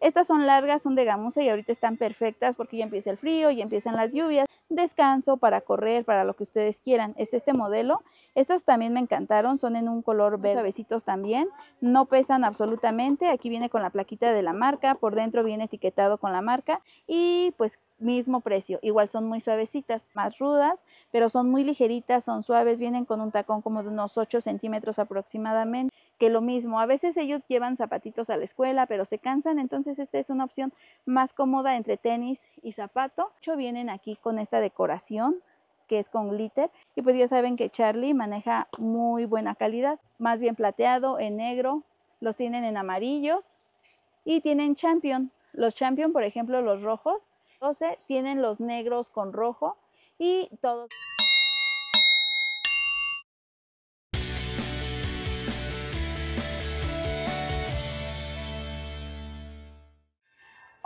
Estas son largas, son de gamuza y ahorita están perfectas porque ya empieza el frío, y empiezan las lluvias, descanso, para correr, para lo que ustedes quieran. Es este modelo. Estas también me encantaron, son en un color verde, suavecitos también, no pesan absolutamente. Aquí viene con la plaquita de la marca, por dentro viene etiquetado con la marca y pues mismo precio. Igual son muy suavecitas, más rudas, pero son muy ligeritas, son suaves, vienen con un tacón como de unos 8 centímetros aproximadamente que lo mismo, a veces ellos llevan zapatitos a la escuela, pero se cansan, entonces esta es una opción más cómoda entre tenis y zapato. Mucho vienen aquí con esta decoración que es con glitter y pues ya saben que Charlie maneja muy buena calidad, más bien plateado, en negro, los tienen en amarillos y tienen champion. Los champion, por ejemplo, los rojos, 12 tienen los negros con rojo y todos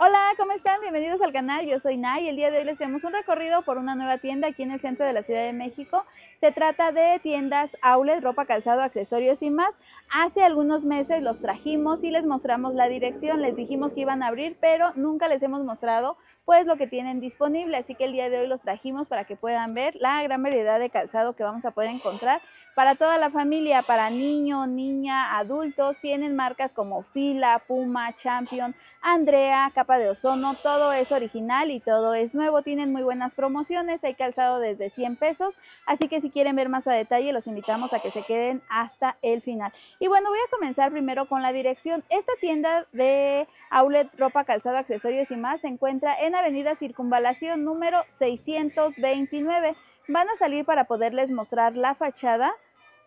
Hola, ¿cómo están? Bienvenidos al canal, yo soy Nay y el día de hoy les traemos un recorrido por una nueva tienda aquí en el centro de la Ciudad de México. Se trata de tiendas outlet, ropa, calzado, accesorios y más. Hace algunos meses los trajimos y les mostramos la dirección, les dijimos que iban a abrir, pero nunca les hemos mostrado pues lo que tienen disponible, así que el día de hoy los trajimos para que puedan ver la gran variedad de calzado que vamos a poder encontrar para toda la familia, para niño, niña, adultos, tienen marcas como Fila, Puma, Champion, Andrea, capa de ozono, todo es original y todo es nuevo. Tienen muy buenas promociones, hay calzado desde 100 pesos, así que si quieren ver más a detalle, los invitamos a que se queden hasta el final. Y bueno, voy a comenzar primero con la dirección. Esta tienda de outlet, ropa, calzado, accesorios y más se encuentra en Avenida Circunvalación número 629. Van a salir para poderles mostrar la fachada.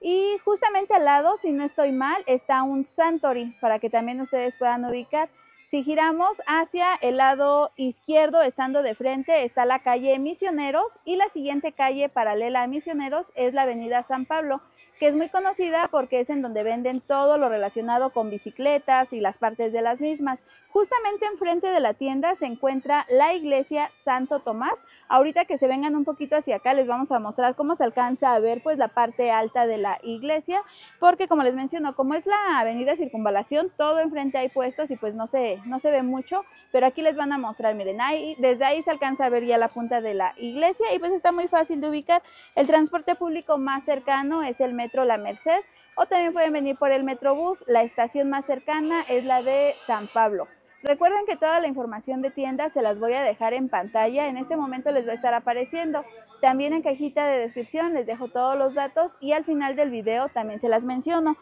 Y justamente al lado, si no estoy mal, está un Santori para que también ustedes puedan ubicar. Si giramos hacia el lado izquierdo, estando de frente, está la calle Misioneros y la siguiente calle paralela a Misioneros es la avenida San Pablo, que es muy conocida porque es en donde venden todo lo relacionado con bicicletas y las partes de las mismas. Justamente enfrente de la tienda se encuentra la iglesia Santo Tomás. Ahorita que se vengan un poquito hacia acá les vamos a mostrar cómo se alcanza a ver pues la parte alta de la iglesia, porque como les menciono, como es la avenida Circunvalación, todo enfrente hay puestos y pues no se no se ve mucho, pero aquí les van a mostrar, miren, ahí, desde ahí se alcanza a ver ya la punta de la iglesia y pues está muy fácil de ubicar. El transporte público más cercano es el metro La Merced o también pueden venir por el Metrobús, la estación más cercana es la de San Pablo. Recuerden que toda la información de tienda se las voy a dejar en pantalla, en este momento les va a estar apareciendo. También en cajita de descripción les dejo todos los datos y al final del video también se las menciono.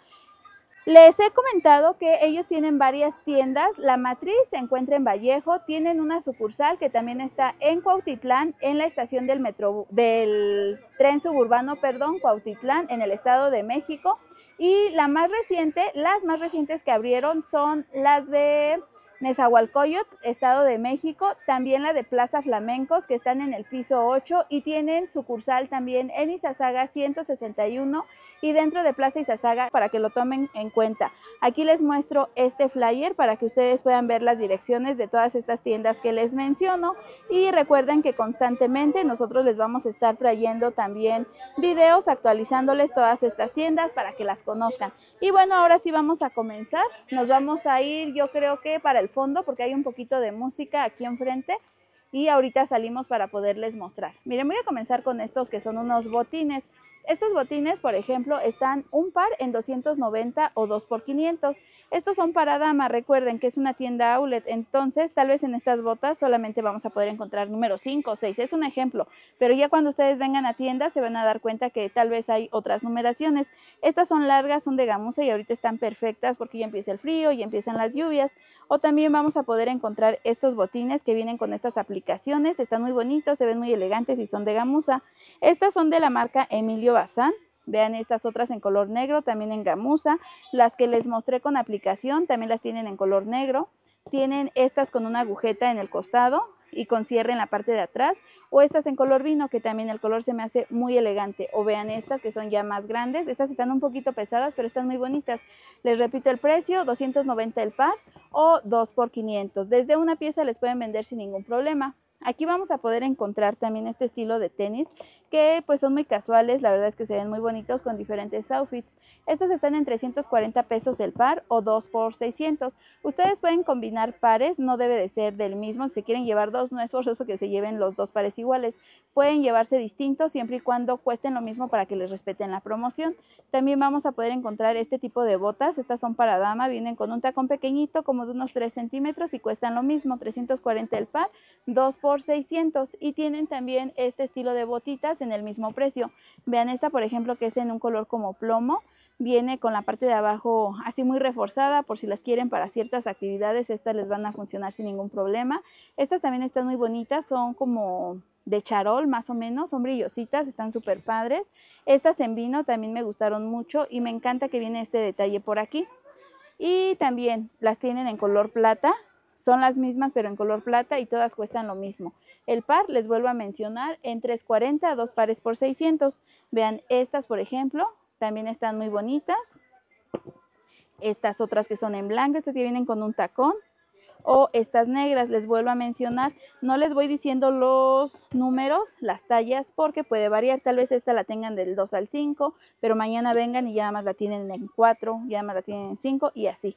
Les he comentado que ellos tienen varias tiendas. La matriz se encuentra en Vallejo, tienen una sucursal que también está en Cuautitlán, en la estación del, metro, del tren suburbano, perdón, Cuautitlán, en el Estado de México. Y la más reciente, las más recientes que abrieron son las de Nezahualcoyot, Estado de México, también la de Plaza Flamencos, que están en el piso 8 y tienen sucursal también en Izazaga 161 y dentro de Plaza Izazaga para que lo tomen en cuenta. Aquí les muestro este flyer para que ustedes puedan ver las direcciones de todas estas tiendas que les menciono y recuerden que constantemente nosotros les vamos a estar trayendo también videos actualizándoles todas estas tiendas para que las conozcan. Y bueno, ahora sí vamos a comenzar. Nos vamos a ir yo creo que para el fondo porque hay un poquito de música aquí enfrente y ahorita salimos para poderles mostrar. Miren, voy a comenzar con estos que son unos botines. Estos botines, por ejemplo, están un par en 290 o 2 por 500. Estos son para dama, recuerden que es una tienda outlet, entonces tal vez en estas botas solamente vamos a poder encontrar número 5 o 6, es un ejemplo, pero ya cuando ustedes vengan a tienda se van a dar cuenta que tal vez hay otras numeraciones. Estas son largas, son de gamuza y ahorita están perfectas porque ya empieza el frío, y empiezan las lluvias, o también vamos a poder encontrar estos botines que vienen con estas aplicaciones aplicaciones, están muy bonitos, se ven muy elegantes y son de gamuza. Estas son de la marca Emilio Bazán, Vean estas otras en color negro, también en gamuza. Las que les mostré con aplicación también las tienen en color negro. Tienen estas con una agujeta en el costado y con cierre en la parte de atrás, o estas en color vino, que también el color se me hace muy elegante, o vean estas que son ya más grandes, estas están un poquito pesadas, pero están muy bonitas. Les repito el precio, 290 el par o 2 por 500. Desde una pieza les pueden vender sin ningún problema. Aquí vamos a poder encontrar también este estilo de tenis que pues son muy casuales, la verdad es que se ven muy bonitos con diferentes outfits. Estos están en 340 pesos el par o 2 por 600. Ustedes pueden combinar pares, no debe de ser del mismo. Si quieren llevar dos, no es forzoso que se lleven los dos pares iguales. Pueden llevarse distintos siempre y cuando cuesten lo mismo para que les respeten la promoción. También vamos a poder encontrar este tipo de botas. Estas son para dama, vienen con un tacón pequeñito como de unos 3 centímetros y cuestan lo mismo, 340 el par, dos por 600 y tienen también este estilo de botitas en el mismo precio. Vean esta, por ejemplo, que es en un color como plomo. Viene con la parte de abajo así muy reforzada por si las quieren para ciertas actividades. Estas les van a funcionar sin ningún problema. Estas también están muy bonitas, son como de charol más o menos, son brillositas, están súper padres. Estas en vino también me gustaron mucho y me encanta que viene este detalle por aquí. Y también las tienen en color plata, son las mismas pero en color plata y todas cuestan lo mismo. El par, les vuelvo a mencionar, en 340 a dos pares por 600. Vean estas, por ejemplo, también están muy bonitas. Estas otras que son en blanco, estas que vienen con un tacón. O estas negras, les vuelvo a mencionar, no les voy diciendo los números, las tallas, porque puede variar. Tal vez esta la tengan del 2 al 5, pero mañana vengan y ya más la tienen en 4, ya más la tienen en 5 y así.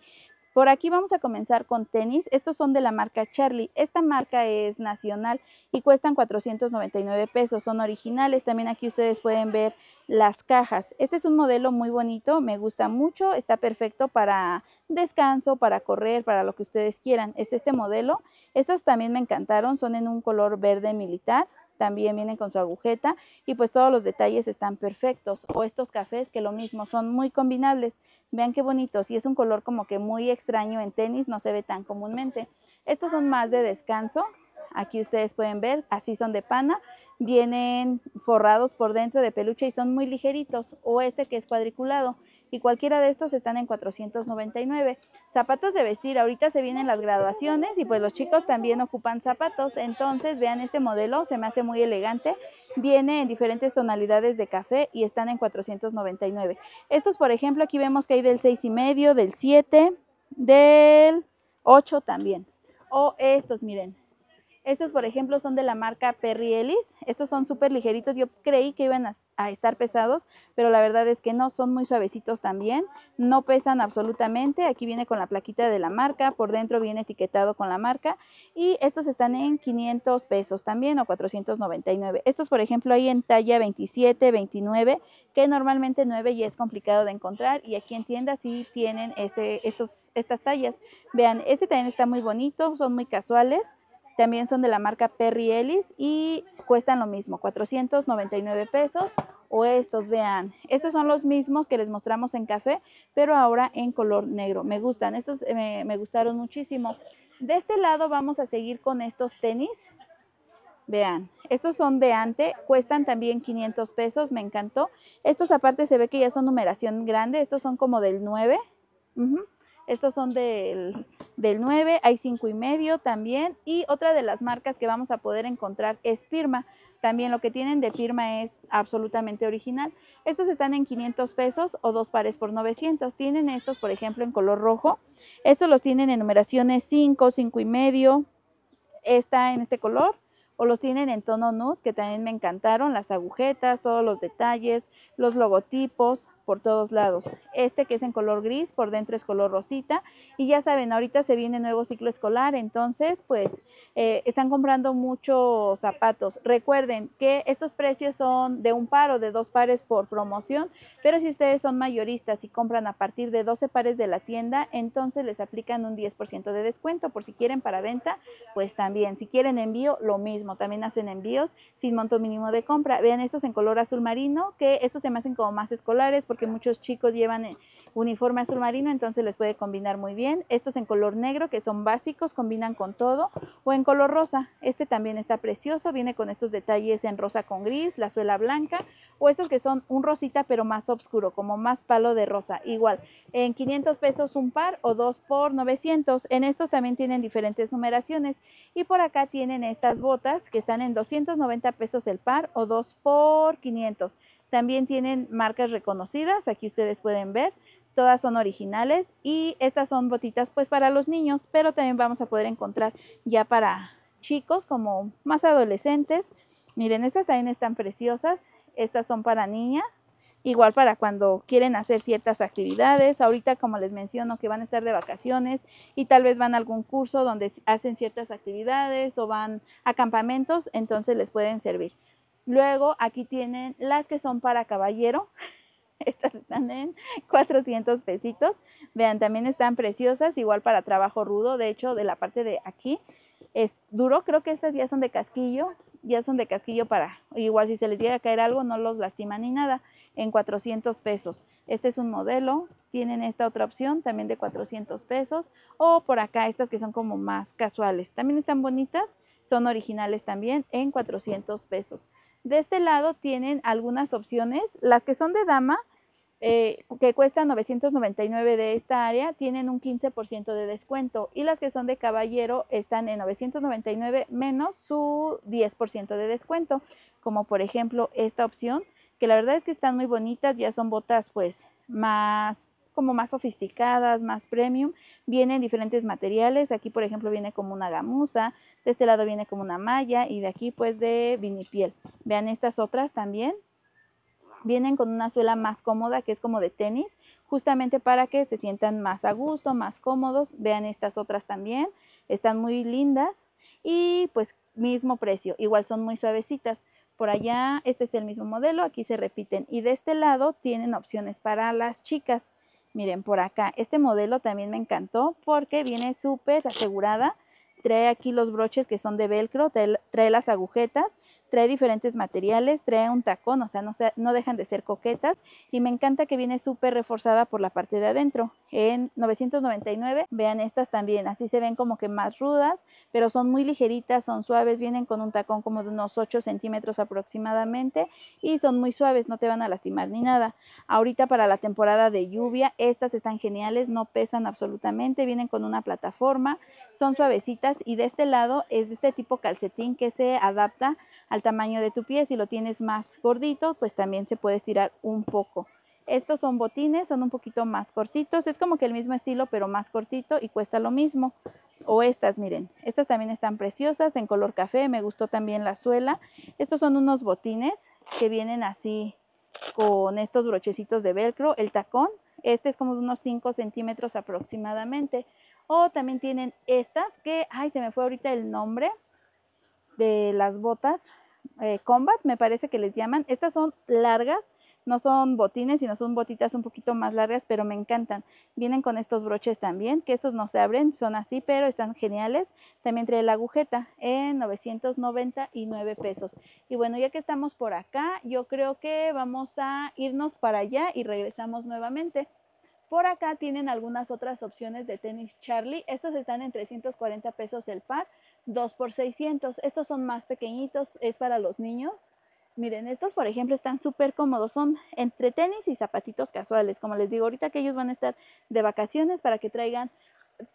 Por aquí vamos a comenzar con tenis. Estos son de la marca Charlie. Esta marca es nacional y cuestan 499 pesos. Son originales. También aquí ustedes pueden ver las cajas. Este es un modelo muy bonito. Me gusta mucho. Está perfecto para descanso, para correr, para lo que ustedes quieran. Es este modelo. Estas también me encantaron. Son en un color verde militar también vienen con su agujeta y pues todos los detalles están perfectos. O estos cafés que lo mismo, son muy combinables. Vean qué bonitos y es un color como que muy extraño en tenis, no se ve tan comúnmente. Estos son más de descanso. Aquí ustedes pueden ver, así son de pana, vienen forrados por dentro de peluche y son muy ligeritos. O este que es cuadriculado y cualquiera de estos están en 499. Zapatos de vestir, ahorita se vienen las graduaciones y pues los chicos también ocupan zapatos, entonces vean este modelo, se me hace muy elegante, viene en diferentes tonalidades de café y están en 499. Estos, por ejemplo, aquí vemos que hay del 6 y medio, del 7, del 8 también. O estos, miren, estos, por ejemplo, son de la marca Perry Ellis. Estos son súper ligeritos. Yo creí que iban a, estar pesados, pero la verdad es que no. Son muy suavecitos también. No pesan absolutamente. Aquí viene con la plaquita de la marca. Por dentro viene etiquetado con la marca. Y estos están en 500 pesos también o 499. Estos, por ejemplo, hay en talla 27, 29, que normalmente 9 ya es complicado de encontrar. Y aquí en tienda sí tienen este, estos, estas tallas. Vean, este también está muy bonito. Son muy casuales también son de la marca Perry Ellis y cuestan lo mismo, 499 pesos. O estos, vean, estos son los mismos que les mostramos en café, pero ahora en color negro. Me gustan, estos eh, me, gustaron muchísimo. De este lado vamos a seguir con estos tenis. Vean, estos son de ante, cuestan también 500 pesos, me encantó. Estos aparte se ve que ya son numeración grande, estos son como del 9. Estos son del, 9, hay 5 y medio también. Y otra de las marcas que vamos a poder encontrar es Pirma. También lo que tienen de Pirma es absolutamente original. Estos están en 500 pesos o dos pares por 900. Tienen estos, por ejemplo, en color rojo. Estos los tienen en numeraciones 5, 5 y medio. Está en este color o los tienen en tono nude, que también me encantaron, las agujetas, todos los detalles, los logotipos, por todos lados. Este que es en color gris, por dentro es color rosita. Y ya saben, ahorita se viene nuevo ciclo escolar, entonces pues eh, están comprando muchos zapatos. Recuerden que estos precios son de un par o de dos pares por promoción, pero si ustedes son mayoristas y compran a partir de 12 pares de la tienda, entonces les aplican un 10% de descuento. Por si quieren para venta, pues también. Si quieren envío, lo mismo. También hacen envíos sin monto mínimo de compra. Vean estos en color azul marino, que estos se me hacen como más escolares que muchos chicos llevan eh, uniforme azul marino, entonces les puede combinar muy bien. Estos en color negro, que son básicos, combinan con todo. O en color rosa, este también está precioso, viene con estos detalles en rosa con gris, la suela blanca. O estos que son un rosita pero más oscuro, como más palo de rosa. Igual, en 500 pesos un par o dos por 900. En estos también tienen diferentes numeraciones. Y por acá tienen estas botas que están en 290 pesos el par o dos por 500. También tienen marcas reconocidas, aquí ustedes pueden ver, todas son originales y estas son botitas pues para los niños, pero también vamos a poder encontrar ya para chicos como más adolescentes. Miren, estas también están preciosas, estas son para niña, igual para cuando quieren hacer ciertas actividades. Ahorita, como les menciono, que van a estar de vacaciones y tal vez van a algún curso donde hacen ciertas actividades o van a campamentos, entonces les pueden servir. Luego aquí tienen las que son para caballero. Estas están en 400 pesitos. Vean, también están preciosas, igual para trabajo rudo. De hecho, de la parte de aquí es duro. Creo que estas ya son de casquillo. Ya son de casquillo para, igual si se les llega a caer algo, no los lastima ni nada. En 400 pesos. Este es un modelo. Tienen esta otra opción, también de 400 pesos. O por acá, estas que son como más casuales. También están bonitas. Son originales también en 400 pesos. De este lado tienen algunas opciones, las que son de dama, eh, que cuestan 999 de esta área, tienen un 15% de descuento y las que son de caballero están en 999 menos su 10% de descuento, como por ejemplo esta opción, que la verdad es que están muy bonitas, ya son botas pues más como más sofisticadas, más premium. vienen diferentes materiales. Aquí, por ejemplo, viene como una gamuza, de este lado viene como una malla y de aquí pues de vinipiel. Vean estas otras también. Vienen con una suela más cómoda que es como de tenis, justamente para que se sientan más a gusto, más cómodos. Vean estas otras también, están muy lindas y pues mismo precio, igual son muy suavecitas. Por allá, este es el mismo modelo, aquí se repiten. Y de este lado tienen opciones para las chicas. Miren, por acá. Este modelo también me encantó porque viene súper asegurada. Trae aquí los broches que son de velcro, trae, las agujetas, trae diferentes materiales, trae un tacón, o sea, no, no dejan de ser coquetas y me encanta que viene súper reforzada por la parte de adentro. En 999, vean estas también, así se ven como que más rudas, pero son muy ligeritas, son suaves, vienen con un tacón como de unos 8 centímetros aproximadamente y son muy suaves, no te van a lastimar ni nada. Ahorita para la temporada de lluvia, estas están geniales, no pesan absolutamente, vienen con una plataforma, son suavecitas y de este lado es este tipo calcetín que se adapta al tamaño de tu pie. Si lo tienes más gordito, pues también se puede estirar un poco. Estos son botines, son un poquito más cortitos. Es como que el mismo estilo, pero más cortito y cuesta lo mismo. O estas, miren. Estas también están preciosas en color café. Me gustó también la suela. Estos son unos botines que vienen así con estos brochecitos de velcro. El tacón, este es como de unos 5 centímetros aproximadamente. O también tienen estas que, ay, se me fue ahorita el nombre de las botas eh, combat, me parece que les llaman. Estas son largas, no son botines, sino son botitas un poquito más largas, pero me encantan. Vienen con estos broches también, que estos no se abren, son así, pero están geniales. También trae la agujeta eh, en 999 pesos. Y bueno, ya que estamos por acá, yo creo que vamos a irnos para allá y regresamos nuevamente. Por acá tienen algunas otras opciones de tenis Charlie. Estos están en 340 pesos el par. 2 por 600. Estos son más pequeñitos, es para los niños. Miren, estos por ejemplo están súper cómodos, son entre tenis y zapatitos casuales. Como les digo, ahorita que ellos van a estar de vacaciones para que traigan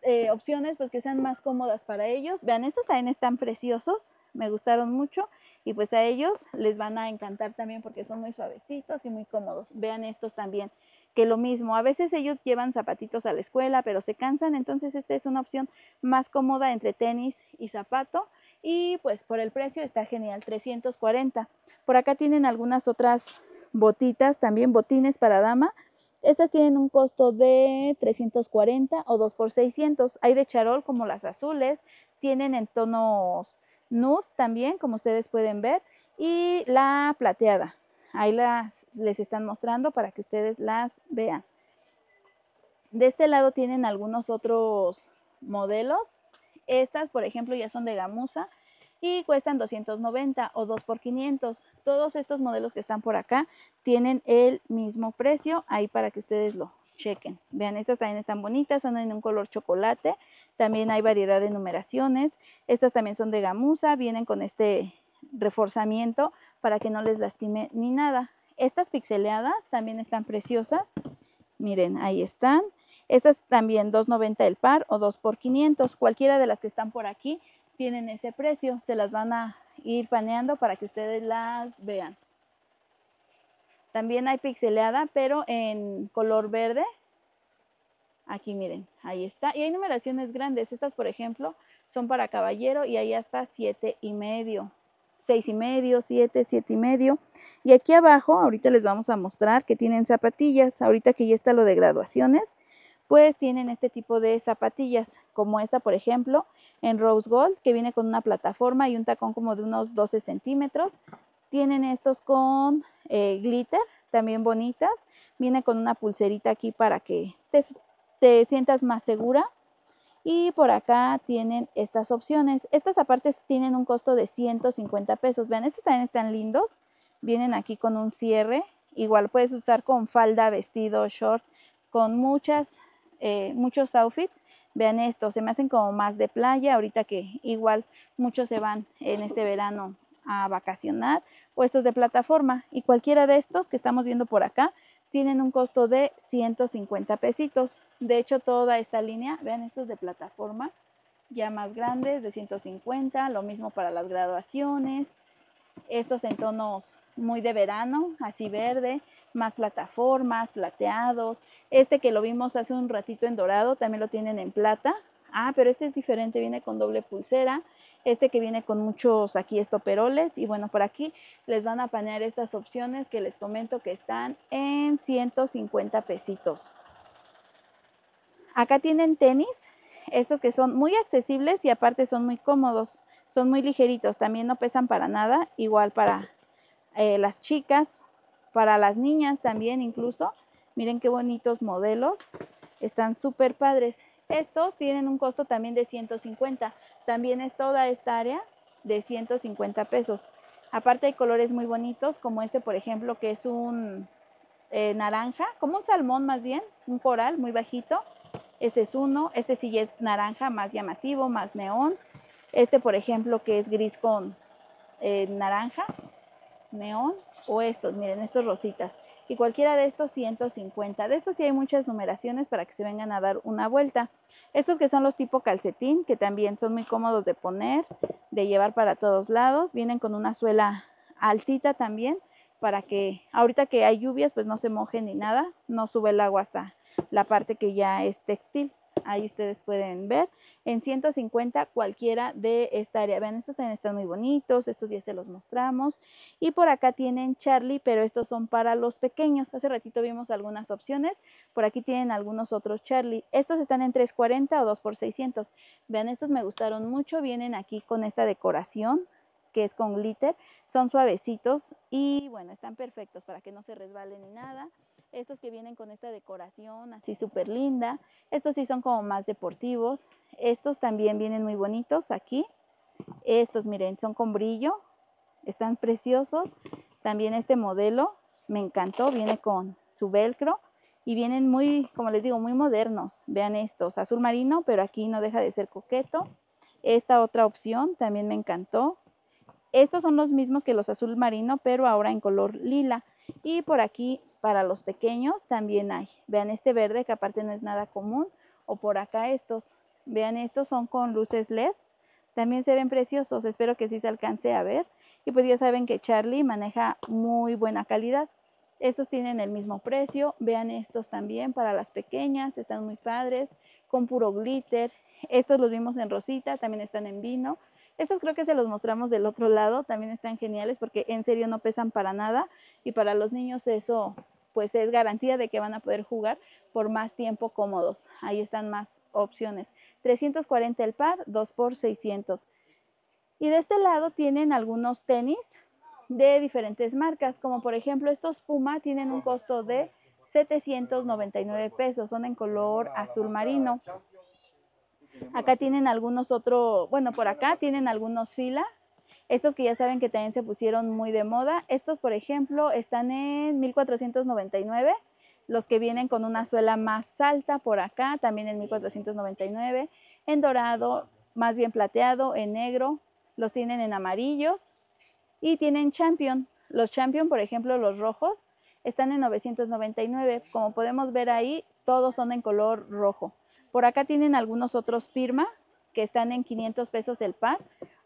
eh, opciones pues que sean más cómodas para ellos. Vean, estos también están preciosos, me gustaron mucho y pues a ellos les van a encantar también porque son muy suavecitos y muy cómodos. Vean estos también, que lo mismo, a veces ellos llevan zapatitos a la escuela, pero se cansan, entonces esta es una opción más cómoda entre tenis y zapato y pues por el precio está genial, 340. Por acá tienen algunas otras botitas, también botines para dama. Estas tienen un costo de 340 o 2 por 600. Hay de charol como las azules, tienen en tonos nude también, como ustedes pueden ver, y la plateada. Ahí las, les están mostrando para que ustedes las vean. De este lado tienen algunos otros modelos. Estas, por ejemplo, ya son de gamuza y cuestan 290 o 2 por 500. Todos estos modelos que están por acá tienen el mismo precio, ahí para que ustedes lo chequen. Vean, estas también están bonitas, son en un color chocolate. También hay variedad de numeraciones. Estas también son de gamuza, vienen con este reforzamiento para que no les lastime ni nada. Estas pixeleadas también están preciosas. Miren, ahí están. Estas también 2.90 el par o 2 por 500. Cualquiera de las que están por aquí tienen ese precio. Se las van a ir paneando para que ustedes las vean. También hay pixeleada, pero en color verde. Aquí miren, ahí está. Y hay numeraciones grandes. Estas, por ejemplo, son para caballero y ahí hasta siete y medio. 6 y medio, 7, 7 y medio. Y aquí abajo, ahorita les vamos a mostrar que tienen zapatillas. Ahorita que ya está lo de graduaciones, pues tienen este tipo de zapatillas, como esta, por ejemplo, en Rose Gold, que viene con una plataforma y un tacón como de unos 12 centímetros. Tienen estos con eh, glitter, también bonitas. Viene con una pulserita aquí para que te sientas más segura. Y por acá tienen estas opciones. Estas aparte tienen un costo de 150 pesos. Vean, estos también están lindos. Vienen aquí con un cierre. Igual puedes usar con falda, vestido, short, con muchas, eh, muchos outfits. Vean esto, se me hacen como más de playa. Ahorita que igual muchos se van en este verano a vacacionar. O estos de plataforma. Y cualquiera de estos que estamos viendo por acá tienen un costo de 150 pesitos. De hecho, toda esta línea, vean estos de plataforma, ya más grandes, de 150, lo mismo para las graduaciones, estos en tonos muy de verano, así verde, más plataformas, plateados. Este que lo vimos hace un ratito en dorado, también lo tienen en plata. Ah, pero este es diferente, viene con doble pulsera este que viene con muchos aquí estoperoles y bueno, por aquí les van a panear estas opciones que les comento que están en 150 pesitos. Acá tienen tenis, estos que son muy accesibles y aparte son muy cómodos, son muy ligeritos, también no pesan para nada, igual para eh, las chicas, para las niñas también incluso. Miren qué bonitos modelos, están súper padres. Estos tienen un costo también de 150, también es toda esta área de 150 pesos. Aparte hay colores muy bonitos, como este, por ejemplo, que es un eh, naranja, como un salmón más bien, un coral muy bajito. Ese es uno. Este sí es naranja, más llamativo, más neón. Este, por ejemplo, que es gris con eh, naranja neón o estos, miren, estos rositas. Y cualquiera de estos 150. De estos sí hay muchas numeraciones para que se vengan a dar una vuelta. Estos que son los tipo calcetín, que también son muy cómodos de poner, de llevar para todos lados. Vienen con una suela altita también para que ahorita que hay lluvias pues no se moje ni nada, no sube el agua hasta la parte que ya es textil. Ahí ustedes pueden ver en 150 cualquiera de esta área. Vean, estos también están muy bonitos, estos ya se los mostramos. Y por acá tienen Charlie, pero estos son para los pequeños. Hace ratito vimos algunas opciones. Por aquí tienen algunos otros Charlie. Estos están en 340 o 2 por 600. Vean, estos me gustaron mucho. Vienen aquí con esta decoración que es con glitter, son suavecitos y bueno, están perfectos para que no se resbalen ni nada. Estos que vienen con esta decoración así súper linda. Estos sí son como más deportivos. Estos también vienen muy bonitos aquí. Estos, miren, son con brillo. Están preciosos. También este modelo me encantó. Viene con su velcro y vienen muy, como les digo, muy modernos. Vean estos, azul marino, pero aquí no deja de ser coqueto. Esta otra opción también me encantó. Estos son los mismos que los azul marino, pero ahora en color lila. Y por aquí para los pequeños también hay. Vean este verde que aparte no es nada común. O por acá estos. Vean estos son con luces LED. También se ven preciosos. Espero que sí se alcance a ver. Y pues ya saben que Charlie maneja muy buena calidad. Estos tienen el mismo precio. Vean estos también para las pequeñas. Están muy padres. Con puro glitter. Estos los vimos en rosita. También están en vino. Estos creo que se los mostramos del otro lado, también están geniales porque en serio no pesan para nada y para los niños eso pues es garantía de que van a poder jugar por más tiempo cómodos. Ahí están más opciones. 340 el par, 2 por 600. Y de este lado tienen algunos tenis de diferentes marcas, como por ejemplo estos Puma tienen un costo de 799 pesos, son en color azul marino. Acá tienen algunos otros, bueno, por acá tienen algunos fila. Estos que ya saben que también se pusieron muy de moda. Estos, por ejemplo, están en 1499. Los que vienen con una suela más alta por acá, también en 1499. En dorado, más bien plateado, en negro. Los tienen en amarillos. Y tienen champion. Los champion, por ejemplo, los rojos, están en 999. Como podemos ver ahí, todos son en color rojo. Por acá tienen algunos otros Pirma que están en 500 pesos el par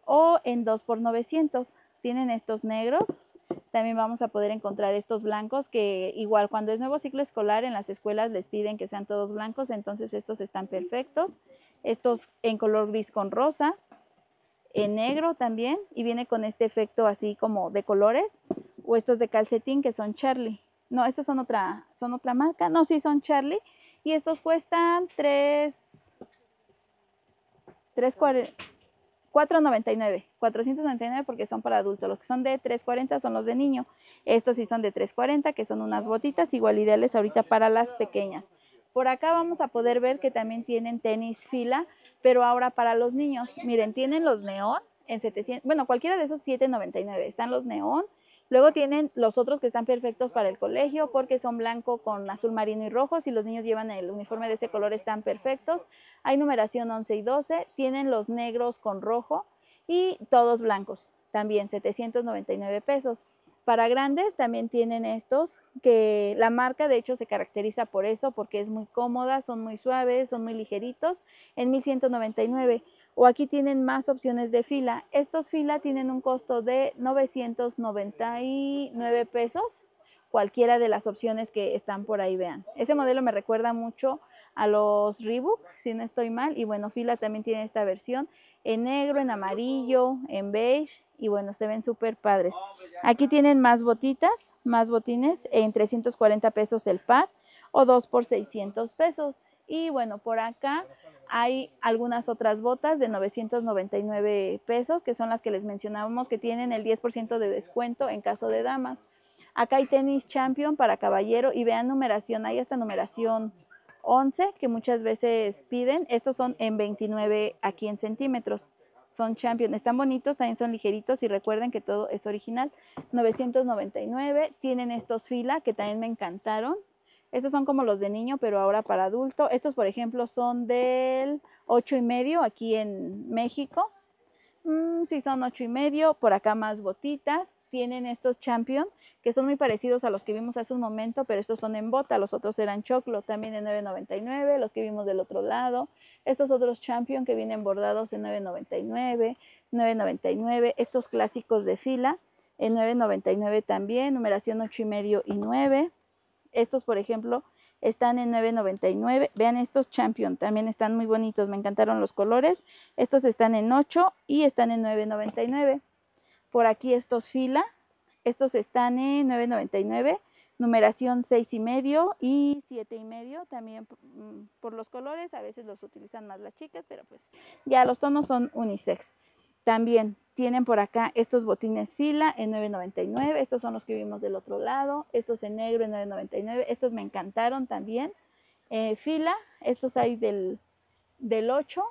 o en 2 por 900. Tienen estos negros. También vamos a poder encontrar estos blancos que igual cuando es nuevo ciclo escolar en las escuelas les piden que sean todos blancos, entonces estos están perfectos. Estos en color gris con rosa, en negro también y viene con este efecto así como de colores o estos de calcetín que son Charlie. No, estos son otra, son otra marca. No, sí son Charlie y estos cuestan 3, 4.99, 499 porque son para adultos. Los que son de 3.40 son los de niño. Estos sí son de 3.40, que son unas botitas igual ideales ahorita para las pequeñas. Por acá vamos a poder ver que también tienen tenis fila, pero ahora para los niños. Miren, tienen los neón en 700, bueno, cualquiera de esos 7.99. Están los neón, Luego tienen los otros que están perfectos para el colegio porque son blanco con azul marino y rojo. Si los niños llevan el uniforme de ese color están perfectos. Hay numeración 11 y 12. Tienen los negros con rojo y todos blancos también 799 pesos. Para grandes también tienen estos, que la marca de hecho se caracteriza por eso, porque es muy cómoda, son muy suaves, son muy ligeritos, en 1199 o aquí tienen más opciones de fila. Estos fila tienen un costo de 999 pesos, cualquiera de las opciones que están por ahí, vean. Ese modelo me recuerda mucho a los Reebok, si no estoy mal, y bueno, fila también tiene esta versión en negro, en amarillo, en beige, y bueno, se ven súper padres. Aquí tienen más botitas, más botines, en 340 pesos el pad. o dos por 600 pesos. Y bueno, por acá hay algunas otras botas de 999 pesos, que son las que les mencionábamos, que tienen el 10% de descuento en caso de damas. Acá hay tenis champion para caballero y vean numeración, hay hasta numeración 11 que muchas veces piden. Estos son en 29 aquí en centímetros. Son champion, están bonitos, también son ligeritos y recuerden que todo es original. 999, tienen estos fila que también me encantaron. Estos son como los de niño, pero ahora para adulto. Estos, por ejemplo, son del 8 y medio aquí en México. Mm, sí, son 8 y medio. Por acá más botitas. Tienen estos Champion, que son muy parecidos a los que vimos hace un momento, pero estos son en bota. Los otros eran choclo, también de 9.99, los que vimos del otro lado. Estos otros Champion que vienen bordados en 9.99, 9.99. Estos clásicos de fila en 9.99 también, numeración 8 y medio y 9. Estos, por ejemplo, están en 9.99. Vean estos Champion, también están muy bonitos, me encantaron los colores. Estos están en 8 y están en 9.99. Por aquí estos fila, estos están en 9.99, numeración 6.5 y medio y y medio, también mm, por los colores, a veces los utilizan más las chicas, pero pues ya los tonos son unisex. También tienen por acá estos botines fila en 9.99, estos son los que vimos del otro lado, estos en negro en 9.99, estos me encantaron también. Eh, fila, estos hay del, del 8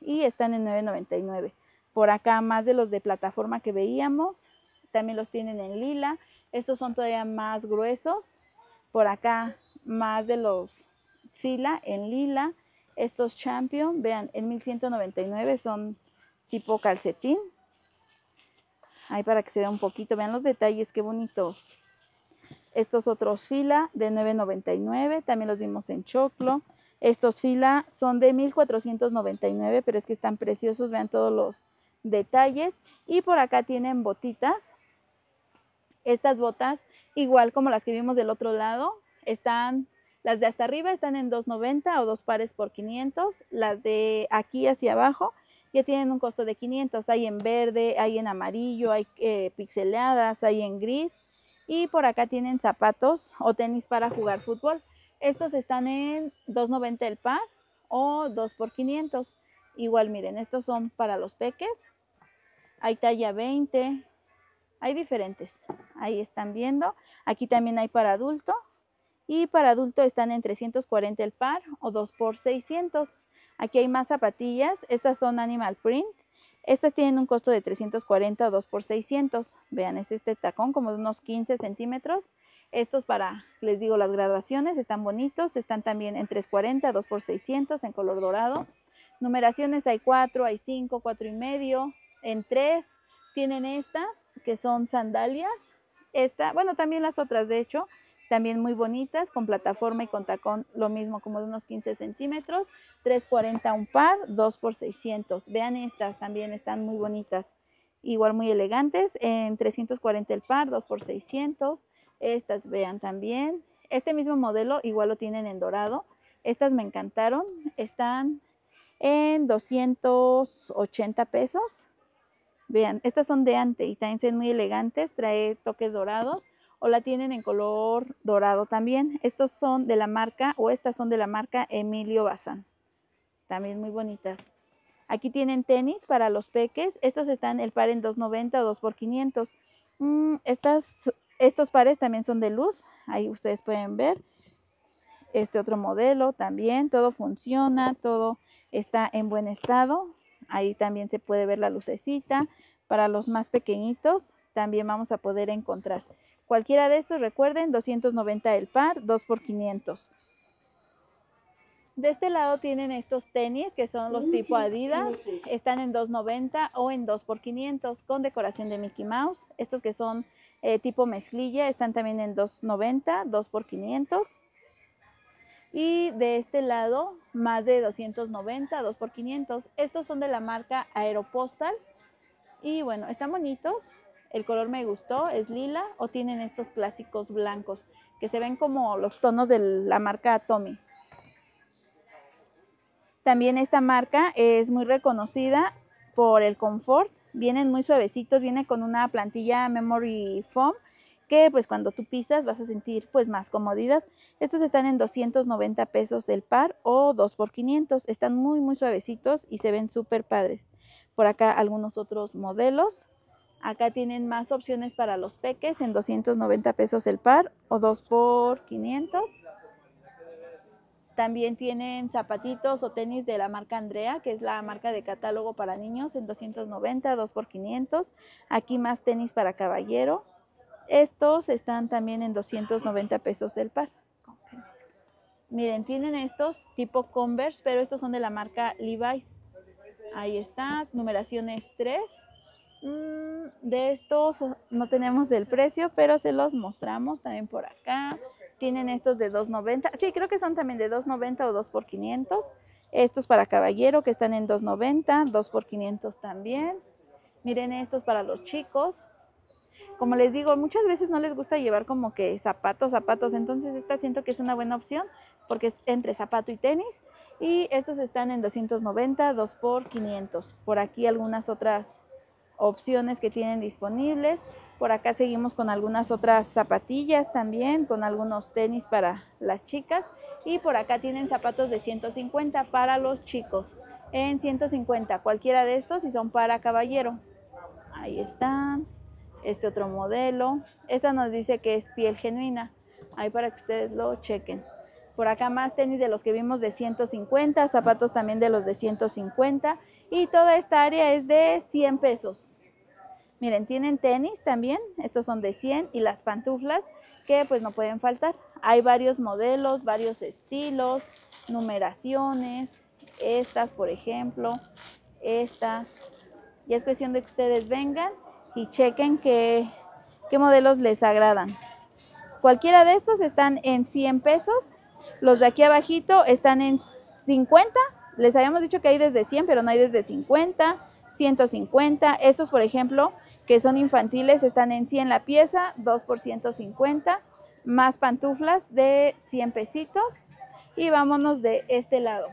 y están en 9.99. Por acá más de los de plataforma que veíamos, también los tienen en lila, estos son todavía más gruesos. Por acá más de los fila en lila, estos champion, vean, en 1199 son tipo calcetín. Ahí para que se vea un poquito, vean los detalles, qué bonitos. Estos otros fila de 9.99, también los vimos en choclo. Estos fila son de 1.499, pero es que están preciosos, vean todos los detalles. Y por acá tienen botitas. Estas botas, igual como las que vimos del otro lado, están las de hasta arriba están en 2.90 o dos pares por 500, las de aquí hacia abajo ya tienen un costo de 500. Hay en verde, hay en amarillo, hay eh, pixeladas, hay en gris. Y por acá tienen zapatos o tenis para jugar fútbol. Estos están en 2.90 el par o 2 por 500. Igual miren, estos son para los peques. Hay talla 20, hay diferentes. Ahí están viendo. Aquí también hay para adulto. Y para adulto están en 340 el par o 2 por 600. Aquí hay más zapatillas. Estas son animal print. Estas tienen un costo de 340 o 2 por 600. Vean, es este tacón como de unos 15 centímetros. Estos para, les digo, las graduaciones están bonitos. Están también en 340, 2 por 600 en color dorado. Numeraciones hay 4, hay 5, 4 y medio, en 3. Tienen estas que son sandalias. Esta, bueno, también las otras de hecho, también muy bonitas, con plataforma y con tacón, lo mismo, como de unos 15 centímetros, 340 un par, 2 por 600. Vean estas, también están muy bonitas, igual muy elegantes, en 340 el par, 2 por 600. Estas vean también, este mismo modelo igual lo tienen en dorado, estas me encantaron, están en 280 pesos. Vean, estas son de ante y también son muy elegantes, trae toques dorados o la tienen en color dorado también. Estos son de la marca o estas son de la marca Emilio Bazán. También muy bonitas. Aquí tienen tenis para los peques. Estos están el par en 290 o 2 por 500. Mm, estas, estos pares también son de luz. Ahí ustedes pueden ver. Este otro modelo también. Todo funciona. Todo está en buen estado. Ahí también se puede ver la lucecita. Para los más pequeñitos también vamos a poder encontrar. Cualquiera de estos, recuerden, 290 el par, 2 por 500. De este lado tienen estos tenis que son los tipo Adidas, están en 2.90 o en 2 por 500 con decoración de Mickey Mouse. Estos que son eh, tipo mezclilla están también en 2.90, 2 por 500. Y de este lado, más de 290, 2 por 500. Estos son de la marca Aeropostal. Y bueno, están bonitos el color me gustó, es lila o tienen estos clásicos blancos que se ven como los tonos de la marca Tommy. También esta marca es muy reconocida por el confort, vienen muy suavecitos, viene con una plantilla memory foam que pues cuando tú pisas vas a sentir pues más comodidad. Estos están en 290 pesos el par o 2 por 500, están muy muy suavecitos y se ven súper padres. Por acá algunos otros modelos. Acá tienen más opciones para los peques en 290 pesos el par o 2 por 500. También tienen zapatitos o tenis de la marca Andrea, que es la marca de catálogo para niños en 290, 2 por 500. Aquí más tenis para caballero. Estos están también en 290 pesos el par. Miren, tienen estos tipo Converse, pero estos son de la marca Levi's. Ahí está, numeración es 3. Mm, de estos eh, no tenemos el precio, pero se los mostramos también por acá. Tienen estos de 2.90. Sí, creo que son también de 2.90 o 2 por 500. Estos para caballero que están en 2.90, 2 por 500 también. Miren estos para los chicos. Como les digo, muchas veces no les gusta llevar como que zapatos, zapatos. Entonces esta siento que es una buena opción porque es entre zapato y tenis. Y estos están en 290, 2 por 500. Por aquí algunas otras opciones que tienen disponibles. Por acá seguimos con algunas otras zapatillas también, con algunos tenis para las chicas. Y por acá tienen zapatos de 150 para los chicos. En 150, cualquiera de estos y son para caballero. Ahí están. Este otro modelo. Esta nos dice que es piel genuina. Ahí para que ustedes lo chequen. Por acá más tenis de los que vimos de 150, zapatos también de los de 150 y toda esta área es de 100 pesos. Miren, tienen tenis también, estos son de 100 y las pantuflas que pues no pueden faltar. Hay varios modelos, varios estilos, numeraciones, estas por ejemplo, estas. Y es cuestión de que ustedes vengan y chequen qué, qué modelos les agradan. Cualquiera de estos están en 100 pesos los de aquí abajito están en 50. Les habíamos dicho que hay desde 100, pero no hay desde 50. 150. Estos, por ejemplo, que son infantiles, están en 100 la pieza, 2 por 150. Más pantuflas de 100 pesitos. Y vámonos de este lado.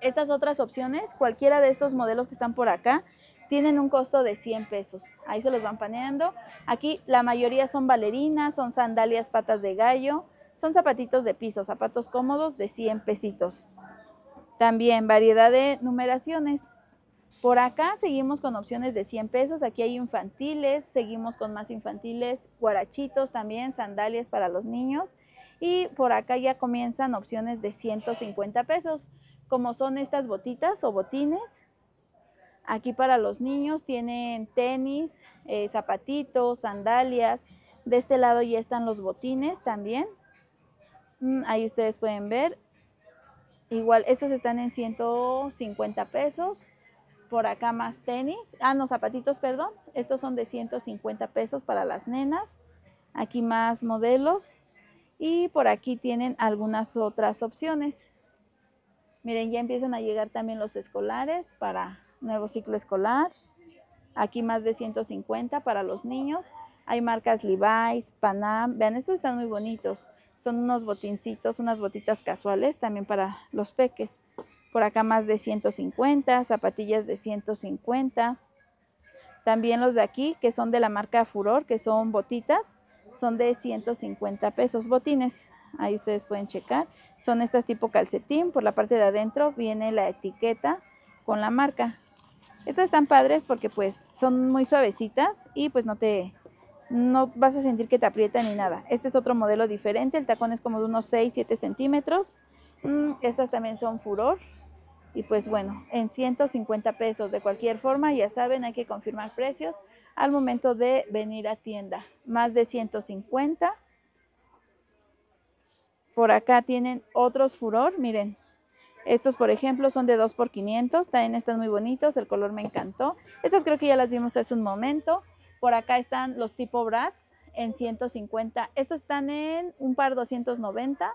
Estas otras opciones, cualquiera de estos modelos que están por acá, tienen un costo de 100 pesos. Ahí se los van paneando. Aquí la mayoría son balerinas, son sandalias patas de gallo, son zapatitos de piso, zapatos cómodos de 100 pesitos. También variedad de numeraciones. Por acá seguimos con opciones de 100 pesos, aquí hay infantiles, seguimos con más infantiles, guarachitos también, sandalias para los niños y por acá ya comienzan opciones de 150 pesos, como son estas botitas o botines. Aquí para los niños tienen tenis, eh, zapatitos, sandalias, de este lado ya están los botines también Mm, ahí ustedes pueden ver. Igual, estos están en 150 pesos. Por acá más tenis. Ah, no, zapatitos, perdón. Estos son de 150 pesos para las nenas. Aquí más modelos. Y por aquí tienen algunas otras opciones. Miren, ya empiezan a llegar también los escolares para nuevo ciclo escolar. Aquí más de 150 para los niños. Hay marcas Levi's, Panam, vean, estos están muy bonitos. Son unos botincitos, unas botitas casuales también para los peques. Por acá más de 150, zapatillas de 150. También los de aquí, que son de la marca Furor, que son botitas, son de 150 pesos. Botines, ahí ustedes pueden checar. Son estas tipo calcetín, por la parte de adentro viene la etiqueta con la marca. Estas están padres porque pues son muy suavecitas y pues no te no vas a sentir que te aprieta ni nada. Este es otro modelo diferente, el tacón es como de unos 6, 7 centímetros. Mm, estas también son furor. Y pues bueno, en 150 pesos de cualquier forma, ya saben, hay que confirmar precios al momento de venir a tienda. Más de 150. Por acá tienen otros furor, miren. Estos, por ejemplo, son de 2 por 500, también están muy bonitos, el color me encantó. Estas creo que ya las vimos hace un momento. Por acá están los tipo brats en 150. Estos están en un par 290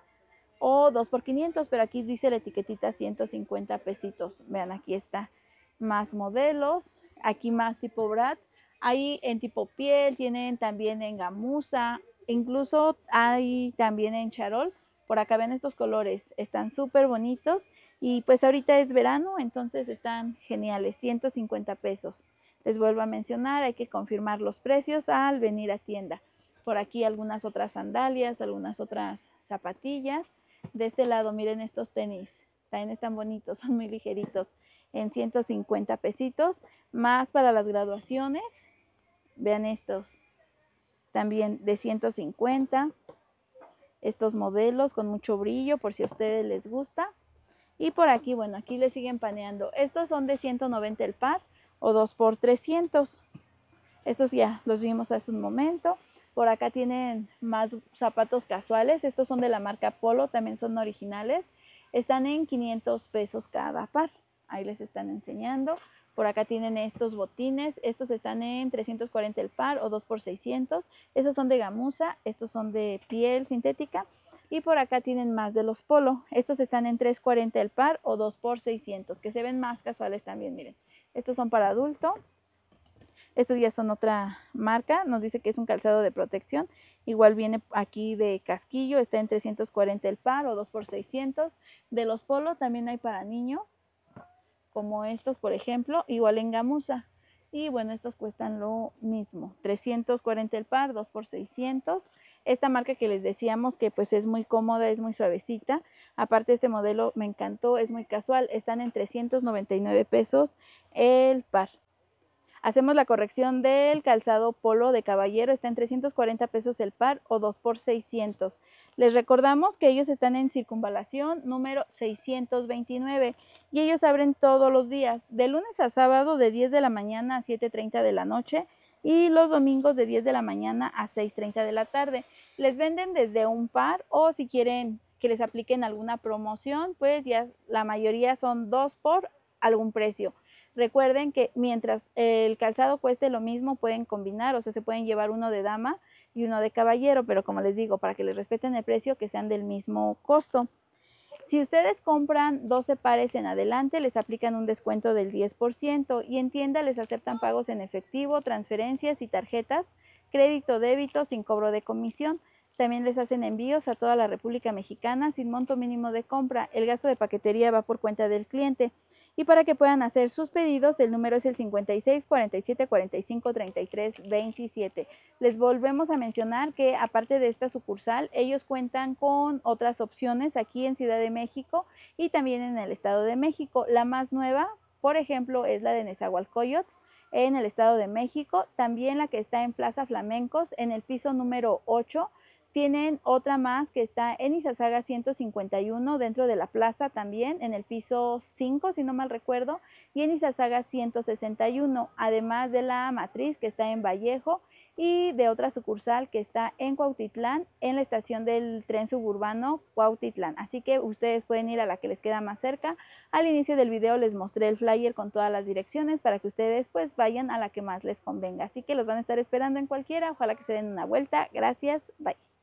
o 2 por 500, pero aquí dice la etiquetita 150 pesitos. Vean, aquí está. Más modelos, aquí más tipo brats. ahí en tipo piel, tienen también en gamuza, incluso hay también en charol. Por acá ven estos colores, están súper bonitos y pues ahorita es verano, entonces están geniales, 150 pesos. Les vuelvo a mencionar, hay que confirmar los precios al venir a tienda. Por aquí algunas otras sandalias, algunas otras zapatillas. De este lado, miren estos tenis. También están bonitos, son muy ligeritos. En 150 pesitos. Más para las graduaciones. Vean estos. También de 150. Estos modelos con mucho brillo por si a ustedes les gusta. Y por aquí, bueno, aquí les siguen paneando. Estos son de 190 el par o 2 por 300. Estos ya los vimos hace un momento. Por acá tienen más zapatos casuales. Estos son de la marca Polo, también son originales. Están en 500 pesos cada par. Ahí les están enseñando. Por acá tienen estos botines. Estos están en 340 el par o 2 por 600. Estos son de gamuza. Estos son de piel sintética. Y por acá tienen más de los Polo. Estos están en 340 el par o 2 por 600, que se ven más casuales también, miren. Estos son para adulto. Estos ya son otra marca. Nos dice que es un calzado de protección. Igual viene aquí de casquillo. Está en 340 el par o 2 por 600. De los polos también hay para niño. Como estos, por ejemplo. Igual en gamuza. Y bueno, estos cuestan lo mismo, 340 el par, 2 por 600. Esta marca que les decíamos que pues es muy cómoda, es muy suavecita. Aparte este modelo me encantó, es muy casual, están en 399 pesos el par. Hacemos la corrección del calzado polo de caballero, está en 340 pesos el par o 2 por 600. Les recordamos que ellos están en circunvalación número 629 y ellos abren todos los días, de lunes a sábado de 10 de la mañana a 7.30 de la noche y los domingos de 10 de la mañana a 6.30 de la tarde. Les venden desde un par o si quieren que les apliquen alguna promoción, pues ya la mayoría son dos por algún precio. Recuerden que mientras el calzado cueste lo mismo, pueden combinar, o sea, se pueden llevar uno de dama y uno de caballero, pero como les digo, para que les respeten el precio, que sean del mismo costo. Si ustedes compran 12 pares en adelante, les aplican un descuento del 10% y en tienda les aceptan pagos en efectivo, transferencias y tarjetas, crédito, débito sin cobro de comisión. También les hacen envíos a toda la República Mexicana sin monto mínimo de compra. El gasto de paquetería va por cuenta del cliente. Y para que puedan hacer sus pedidos, el número es el 56 47 45 33 27. Les volvemos a mencionar que aparte de esta sucursal, ellos cuentan con otras opciones aquí en Ciudad de México y también en el Estado de México. La más nueva, por ejemplo, es la de Nezahualcóyotl en el Estado de México, también la que está en Plaza Flamencos en el piso número 8 tienen otra más que está en Izazaga 151, dentro de la plaza también, en el piso 5, si no mal recuerdo, y en Izazaga 161, además de la matriz que está en Vallejo y de otra sucursal que está en Cuautitlán, en la estación del tren suburbano Cuautitlán. Así que ustedes pueden ir a la que les queda más cerca. Al inicio del video les mostré el flyer con todas las direcciones para que ustedes pues vayan a la que más les convenga. Así que los van a estar esperando en cualquiera. Ojalá que se den una vuelta. Gracias. Bye.